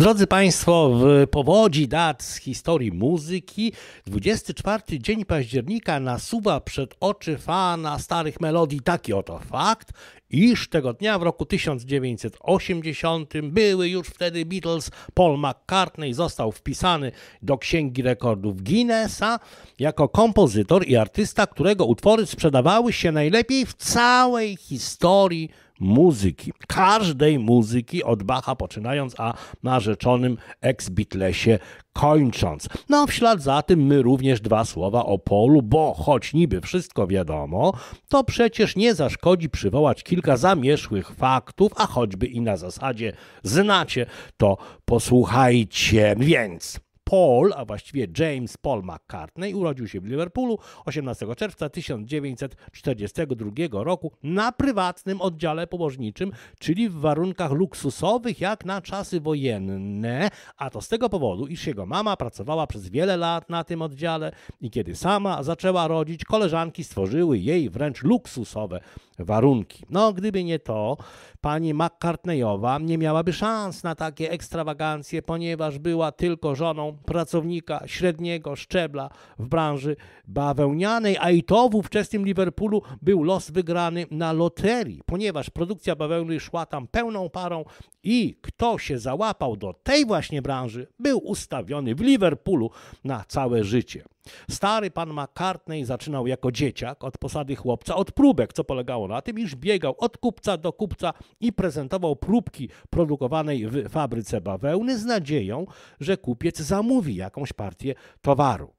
Drodzy Państwo, w powodzi dat z historii muzyki 24 dzień października nasuwa przed oczy fana starych melodii taki oto fakt, iż tego dnia w roku 1980 były już wtedy Beatles, Paul McCartney został wpisany do Księgi Rekordów Guinnessa jako kompozytor i artysta, którego utwory sprzedawały się najlepiej w całej historii muzyki, każdej muzyki od Bacha poczynając, a narzeczonym ex-Beatlesie kończąc. No, w ślad za tym my również dwa słowa o polu, bo choć niby wszystko wiadomo, to przecież nie zaszkodzi przywołać kilka zamierzchłych faktów, a choćby i na zasadzie znacie, to posłuchajcie. Więc Paul, a właściwie James Paul McCartney, urodził się w Liverpoolu 18 czerwca 1942 roku na prywatnym oddziale położniczym, czyli w warunkach luksusowych jak na czasy wojenne, a to z tego powodu, iż jego mama pracowała przez wiele lat na tym oddziale i kiedy sama zaczęła rodzić, koleżanki stworzyły jej wręcz luksusowe warunki. No, gdyby nie to, pani McCartneyowa nie miałaby szans na takie ekstrawagancje, ponieważ była tylko żoną pracownika średniego szczebla w branży bawełnianej, a i to w ówczesnym Liverpoolu był los wygrany na loterii, ponieważ produkcja bawełny szła tam pełną parą i kto się załapał do tej właśnie branży, był ustawiony w Liverpoolu na całe życie. Stary pan McCartney zaczynał jako dzieciak od posady chłopca, od próbek, co polegało na tym, iż biegał od kupca do kupca i prezentował próbki produkowanej w fabryce bawełny z nadzieją, że kupiec zamówi jakąś partię towaru.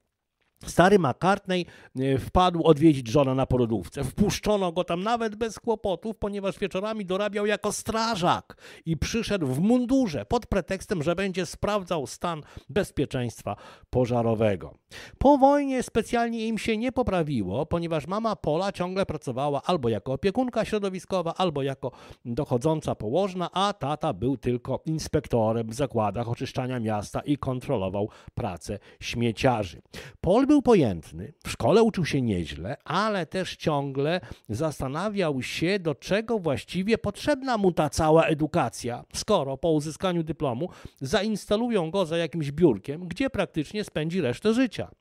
Stary McCartney e, wpadł odwiedzić żona na porodówce. Wpuszczono go tam nawet bez kłopotów, ponieważ wieczorami dorabiał jako strażak i przyszedł w mundurze pod pretekstem, że będzie sprawdzał stan bezpieczeństwa pożarowego. Po wojnie specjalnie im się nie poprawiło, ponieważ mama Pola ciągle pracowała albo jako opiekunka środowiskowa, albo jako dochodząca położna, a tata był tylko inspektorem w zakładach oczyszczania miasta i kontrolował pracę śmieciarzy. Pol był pojętny, w szkole uczył się nieźle, ale też ciągle zastanawiał się, do czego właściwie potrzebna mu ta cała edukacja, skoro po uzyskaniu dyplomu zainstalują go za jakimś biurkiem, gdzie praktycznie spędzi resztę życia.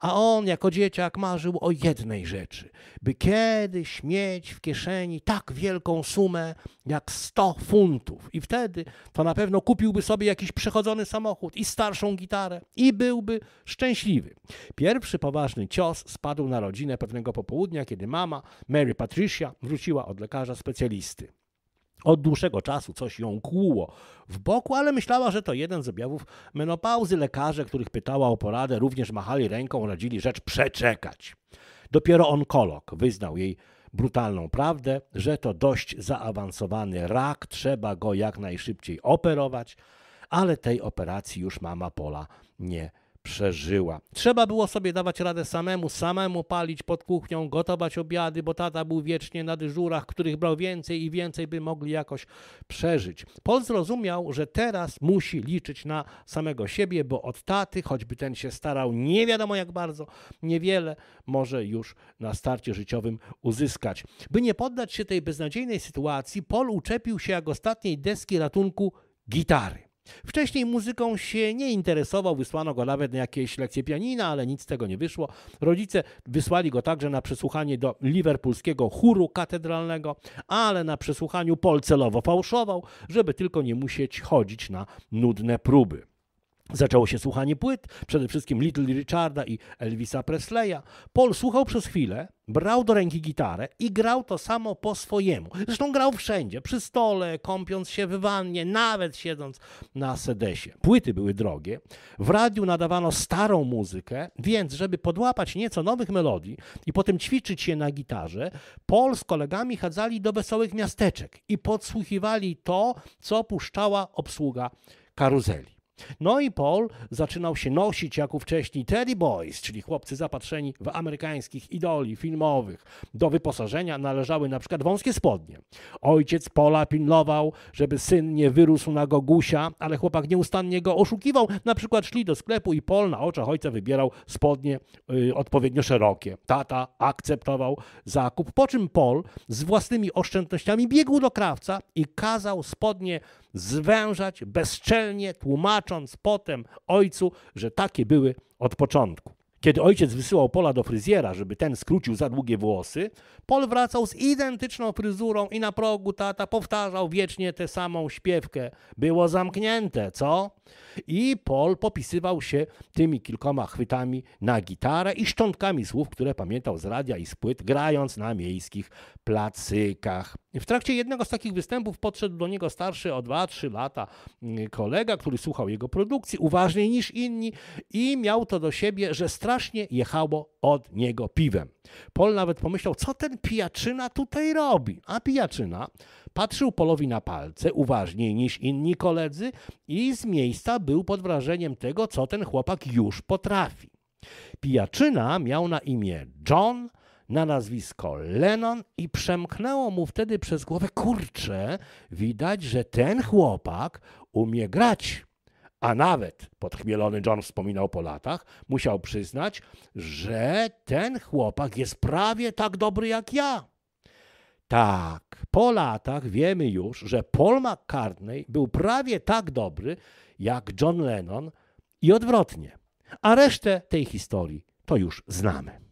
A on jako dzieciak marzył o jednej rzeczy, by kiedyś mieć w kieszeni tak wielką sumę jak 100 funtów. I wtedy to na pewno kupiłby sobie jakiś przechodzony samochód i starszą gitarę i byłby szczęśliwy. Pierwszy Pierwszy poważny cios spadł na rodzinę pewnego popołudnia, kiedy mama, Mary Patricia, wróciła od lekarza specjalisty. Od dłuższego czasu coś ją kłuło w boku, ale myślała, że to jeden z objawów menopauzy. Lekarze, których pytała o poradę, również machali ręką, radzili rzecz przeczekać. Dopiero onkolog wyznał jej brutalną prawdę, że to dość zaawansowany rak, trzeba go jak najszybciej operować, ale tej operacji już mama Pola nie przeżyła. Trzeba było sobie dawać radę samemu, samemu palić pod kuchnią, gotować obiady, bo tata był wiecznie na dyżurach, których brał więcej i więcej, by mogli jakoś przeżyć. Paul zrozumiał, że teraz musi liczyć na samego siebie, bo od taty, choćby ten się starał nie wiadomo jak bardzo, niewiele może już na starcie życiowym uzyskać. By nie poddać się tej beznadziejnej sytuacji, Paul uczepił się jak ostatniej deski ratunku gitary. Wcześniej muzyką się nie interesował, wysłano go nawet na jakieś lekcje pianina, ale nic z tego nie wyszło. Rodzice wysłali go także na przesłuchanie do liverpoolskiego chóru katedralnego, ale na przesłuchaniu celowo fałszował, żeby tylko nie musieć chodzić na nudne próby. Zaczęło się słuchanie płyt, przede wszystkim Little Richarda i Elvisa Presleya. Paul słuchał przez chwilę, brał do ręki gitarę i grał to samo po swojemu. Zresztą grał wszędzie, przy stole, kąpiąc się w wannie, nawet siedząc na sedesie. Płyty były drogie, w radiu nadawano starą muzykę, więc żeby podłapać nieco nowych melodii i potem ćwiczyć je na gitarze, Paul z kolegami chadzali do wesołych miasteczek i podsłuchiwali to, co puszczała obsługa karuzeli. No i Paul zaczynał się nosić jak wcześniej Teddy Boys, czyli chłopcy zapatrzeni w amerykańskich idoli filmowych. Do wyposażenia należały na przykład wąskie spodnie. Ojciec Paula pilnował, żeby syn nie wyrósł na gogusia, ale chłopak nieustannie go oszukiwał. Na przykład szli do sklepu i Paul na oczach ojca wybierał spodnie y, odpowiednio szerokie. Tata akceptował zakup, po czym Paul z własnymi oszczędnościami biegł do krawca i kazał spodnie zwężać bezczelnie, tłumacząc potem ojcu, że takie były od początku. Kiedy ojciec wysyłał Pola do fryzjera, żeby ten skrócił za długie włosy, Pol wracał z identyczną fryzurą i na progu tata powtarzał wiecznie tę samą śpiewkę. Było zamknięte, co? I Pol popisywał się tymi kilkoma chwytami na gitarę i szczątkami słów, które pamiętał z radia i z płyt, grając na miejskich placykach. W trakcie jednego z takich występów podszedł do niego starszy o 2-3 lata mm, kolega, który słuchał jego produkcji uważniej niż inni i miał to do siebie, że strasznie strasznie jechało od niego piwem. Pol nawet pomyślał, co ten pijaczyna tutaj robi. A pijaczyna patrzył Polowi na palce uważniej niż inni koledzy i z miejsca był pod wrażeniem tego, co ten chłopak już potrafi. Pijaczyna miał na imię John, na nazwisko Lennon i przemknęło mu wtedy przez głowę kurczę, widać, że ten chłopak umie grać. A nawet podchmielony John wspominał po latach, musiał przyznać, że ten chłopak jest prawie tak dobry jak ja. Tak, po latach wiemy już, że Paul McCartney był prawie tak dobry jak John Lennon i odwrotnie. A resztę tej historii to już znamy.